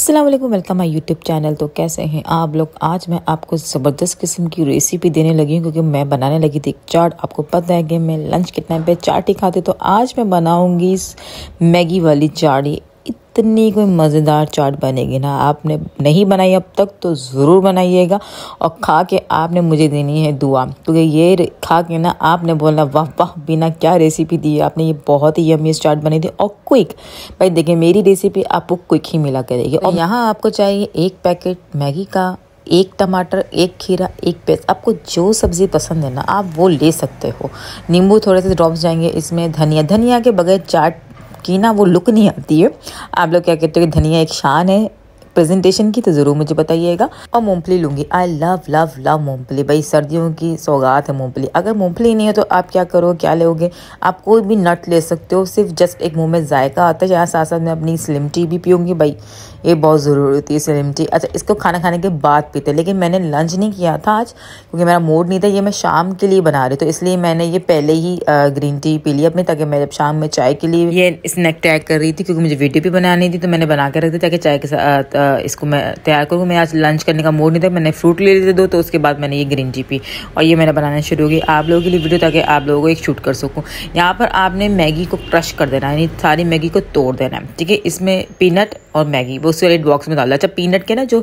Aslam welcome my YouTube channel तो कैसे हैं आप लोग आज मैं आपको ज़बरदस्त किस्म की रेसिपी देने लगी हूँ क्योंकि मैं बनाने लगी थी चाट आपको पता है कि मैं लंच के टाइम पे चाट ही खाती तो आज मैं बनाऊँगी मैगी वाली चाट इतनी कोई मज़ेदार चाट बनेगी ना आपने नहीं बनाई अब तक तो ज़रूर बनाइएगा और खा के आपने मुझे देनी है दुआ क्योंकि तो ये खा के ना आपने बोलना वाह वाह बिना क्या रेसिपी दी आपने ये बहुत ही यमी चाट बनी थी और क्विक भाई देखिए मेरी रेसिपी आपको क्विक ही मिला करेगी और यहाँ आपको चाहिए एक पैकेट मैगी का एक टमाटर एक खीरा एक प्याज आपको जो सब्ज़ी पसंद है ना आप वो ले सकते हो नींबू थोड़े से ड्रॉप्स जाएंगे इसमें धनिया धनिया के बगैर चाट की ना वो लुक नहीं आती है आप लोग क्या कहते हो कि धनिया एक शान है प्रेजेंटेशन की तो ज़रूर मुझे बताइएगा और मूंगफली लूँगी आई लव लव लव मूंगफली भाई सर्दियों की सौगात है मूंगफली अगर मूंगफली नहीं है तो आप क्या करो क्या लोगे आप कोई भी नट ले सकते हो सिर्फ जस्ट एक मुंह में जायका आता है यहाँ साथ साथ मैं अपनी स्लिम टी भी पीऊँगी भाई ये बहुत ज़रूरी होती है स्लिम टी अच्छा इसको खाना खाने के बाद पीते लेकिन मैंने लंच नहीं किया था आज क्योंकि मेरा मूड नहीं था ये मैं शाम के लिए बना रही तो इसलिए मैंने ये पहले ही ग्रीन टी पी ली अपनी ताकि मैं जब शाम में चाय के लिए ये स्नैक तैयार कर रही थी क्योंकि मुझे वीडियो भी बनानी थी तो मैंने बना के रख दी ताकि चाय के साथ इसको मैं तैयार करूँ मैं आज लंच करने का मूड नहीं था मैंने फ्रूट ले लेते दो तो उसके बाद मैंने ये ग्रीन टी पी और ये मैंने बनाना शुरू हो गई आप लोगों के लिए वीडियो ताकि आप लोगों को एक शूट कर सकूँ यहाँ पर आपने मैगी को क्रश कर देना यानी सारी मैगी को तोड़ देना है ठीक है इसमें पीनट और मैगी वो लिए बॉक्स में डाल अच्छा पीनट के ना जो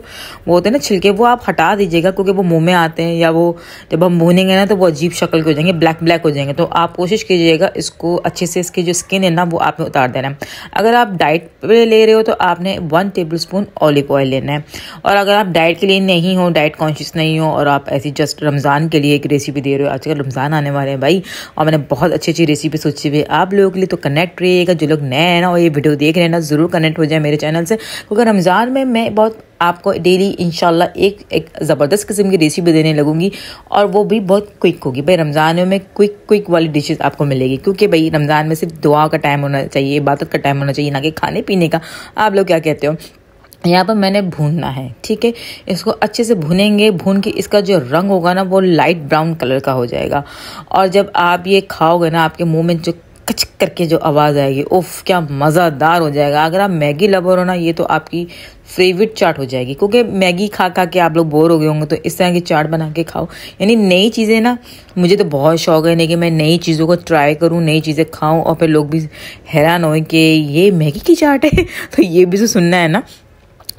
वो होते हैं ना छिलके वो आप हटा दीजिएगा क्योंकि वो मुंह में आते हैं या वो जब हम भूनेंगे ना तो वो अजीब शक्ल के हो जाएंगे ब्लैक ब्लैक हो जाएंगे तो आप कोशिश कीजिएगा इसको अच्छे से इसकी जो स्किन है ना वो आपने उतार देना है अगर आप डाइट पर ले रहे हो तो आपने one tablespoon olive oil लेना है और अगर आप डाइट के लिए नहीं हो डाइट कॉन्शियस नहीं हो और आप ऐसी जस्ट रमज़ान के लिए एक रेसिपी दे रहे हो आजकल रमज़ान आने वाले हैं भाई और मैंने बहुत अच्छी अच्छी रेसिपी सोची हुई है आप लोगों के लिए तो कनेक्ट रहिएगा जो लोग नए हैं ना और ये वीडियो देख रहे हैं ना ज़रूर कनेक्ट हो जाए मेरे चैनल चैनल से क्योंकि रमज़ान में मैं बहुत आपको डेली इन एक एक ज़बरदस्त किस्म की रेसिपी देने लगूंगी और वो भी बहुत क्विक होगी भाई रमज़ान में क्विक क्विक वाली डिशेस आपको मिलेगी क्योंकि भाई रमज़ान में सिर्फ दुआ का टाइम होना चाहिए इबादत का टाइम होना चाहिए ना कि खाने पीने का आप लोग क्या कहते हो यहाँ पर मैंने भूनना है ठीक है इसको अच्छे से भुनेंगे भून के इसका जो रंग होगा ना वो लाइट ब्राउन कलर का हो जाएगा और जब आप ये खाओगे ना आपके मुंह में जो कचक करके जो आवाज़ आएगी उफ क्या मज़ेदार हो जाएगा अगर आप मैगी लवर हो ना ये तो आपकी फेवरेट चाट हो जाएगी क्योंकि मैगी खा खा के आप लोग बोर हो गए होंगे तो इस तरह की चाट बना के खाओ यानी नई चीज़ें ना मुझे तो बहुत शौक है नहीं कि मैं नई चीज़ों को ट्राई करूँ नई चीज़ें खाऊं और फिर लोग भी हैरान होए कि ये मैगी की चाट है तो ये भी तो सुनना है ना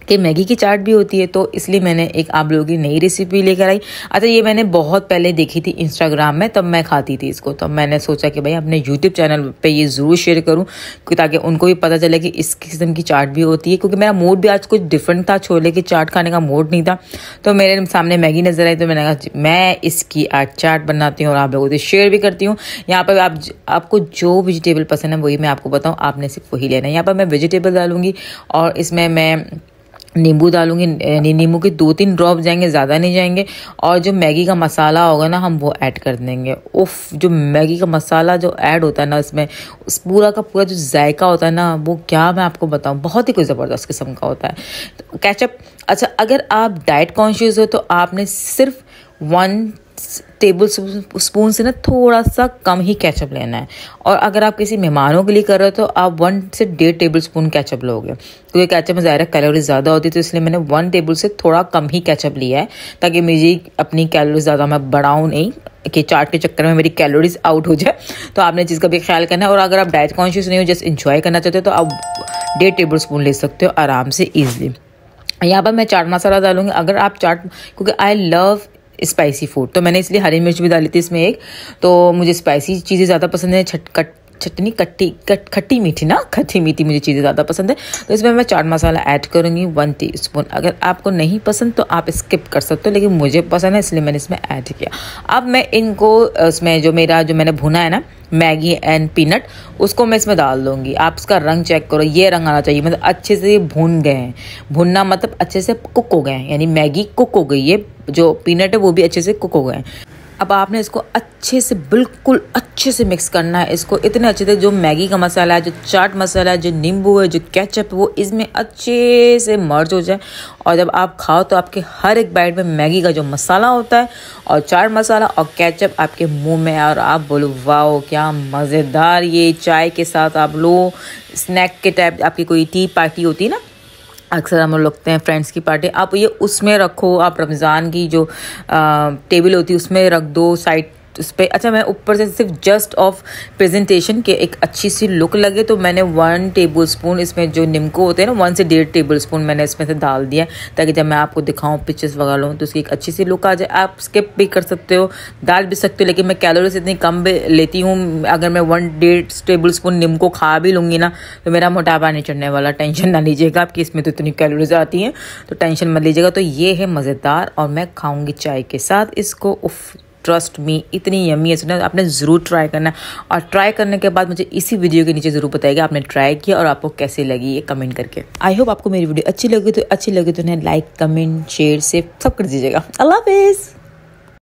कि मैगी की चाट भी होती है तो इसलिए मैंने एक आप लोगों की नई रेसिपी लेकर आई अच्छा ये मैंने बहुत पहले देखी थी इंस्टाग्राम में तब मैं खाती थी इसको तब मैंने सोचा कि भाई अपने यूट्यूब चैनल पर ये ज़रूर शेयर करूँ ताकि उनको भी पता चले कि इस किस्म की चाट भी होती है क्योंकि मेरा मूड भी आज कुछ डिफरेंट था छोले की चाट खाने का मूड नहीं था तो मेरे सामने मैगी नज़र आई तो मैंने कहा मैं इसकी आज चाट बनाती हूँ और आप लोगों से शेयर भी करती हूँ यहाँ पर आप आपको जो वेजिटेबल पसंद है वही मैं आपको बताऊँ आपने सिर्फ वही लेना है यहाँ पर मैं वेजिटेबल डालूँगी और इसमें मैं नींबू डालूंगे यानी नींबू के दो तीन ड्रॉप जाएंगे ज़्यादा नहीं जाएंगे और जो मैगी का मसाला होगा ना हम वो ऐड कर देंगे उफ जो मैगी का मसाला जो ऐड होता है ना उसमें उस पूरा का पूरा जो जायका होता है ना वो क्या मैं आपको बताऊँ बहुत ही कोई ज़बरदस्त किस्म का होता है तो कैचअप अच्छा अगर आप डाइट कॉन्शियस हो तो आपने सिर्फ वन टेबल स्पून से ना थोड़ा सा कम ही कैचअप लेना है और अगर आप किसी मेहमानों के लिए कर रहे हो तो आप वन से डेढ़ टेबल स्पून कैचअप लोगे क्योंकि कैचअप में ज्यादा कैलोरी ज़्यादा होती है तो इसलिए मैंने वन टेबल से थोड़ा कम ही कैचअप लिया है ताकि मुझे अपनी कैलोरी ज़्यादा मैं बढ़ाऊँ नहीं कि चाट के चक्कर में मेरी कैलोरीज आउट हो जाए तो आपने चीज़ का भी ख्याल करना है और अगर आप डाइट कॉन्शियस नहीं हो जस्ट इंजॉय करना चाहते हो तो आप डेढ़ टेबल स्पून ले सकते हो आराम से ईजिली यहाँ पर मैं चाट मसाला डालूंगी अगर आप चाट क्योंकि आई लव स्पाइसी फूड तो मैंने इसलिए हरी मिर्च भी डाली थी इसमें एक तो मुझे स्पाइसी चीज़ें ज़्यादा पसंद है छटकट चटनी खट्टी खट्टी मीठी ना खट्टी मीठी मुझे चीज़ें ज़्यादा पसंद है तो इसमें मैं चाट मसाला ऐड करूँगी वन टी स्पून अगर आपको नहीं पसंद तो आप स्किप कर सकते हो लेकिन मुझे पसंद है इसलिए मैंने इसमें ऐड किया अब मैं इनको इसमें जो मेरा जो मैंने भुना है ना मैगी एंड पीनट उसको मैं इसमें डाल दूँगी आप इसका रंग चेक करो ये रंग आना चाहिए मतलब अच्छे से ये भून गए हैं भुनना मतलब अच्छे से कुक हो गए हैं यानी मैगी कुक हो गई है जो पीनट है वो भी अच्छे से कुक हो गए हैं अब आपने इसको अच्छे से बिल्कुल अच्छे से मिक्स करना है इसको इतने अच्छे से जो मैगी का मसाला है जो चाट मसाला है जो नींबू है जो केचप वो इसमें अच्छे से मर्ज हो जाए और जब आप खाओ तो आपके हर एक बाइट में मैगी का जो मसाला होता है और चाट मसाला और केचप आपके मुंह में और आप बोलो वाओ क्या मज़ेदार ये चाय के साथ आप लो स्नैक के टाइप आपकी कोई टी पार्टी होती है ना अक्सर हम लोग लगते हैं फ्रेंड्स की पार्टी आप ये उसमें रखो आप रमज़ान की जो आ, टेबल होती है उसमें रख दो साइड उस पर अच्छा मैं ऊपर से सिर्फ जस्ट ऑफ प्रेजेंटेशन के एक अच्छी सी लुक लगे तो मैंने वन टेबल स्पून इसमें जो निमको होते हैं ना वन से डेढ़ टेबल स्पून मैंने इसमें से डाल दिया ताकि जब मैं आपको दिखाऊँ पिक्चर्स वगैरह लूँ तो उसकी एक अच्छी सी लुक आ जाए आप स्किप भी कर सकते हो डाल भी सकते हो लेकिन मैं कैलोरीज इतनी कम लेती हूँ अगर मैं वन डेढ़ टेबल स्पून निमको खा भी लूँगी ना तो मेरा मोटापा नहीं चढ़ने वाला टेंशन ना लीजिएगा आपकी इसमें तो इतनी कैलोरीज आती हैं तो टेंशन मत लीजिएगा तो ये है मज़ेदार और मैं खाऊँगी चाय के साथ इसको उफ ट्रस्ट मी इतनी यमी है सुना आपने ज़रूर ट्राई करना और ट्राई करने के बाद मुझे इसी वीडियो के नीचे ज़रूर बताएगा आपने ट्राई किया और आपको कैसे लगी ये कमेंट करके आई होप आपको मेरी वीडियो अच्छी लगी तो अच्छी लगी तो उन्हें लाइक कमेंट शेयर से सब कर दीजिएगा अल्लाह हाफिज़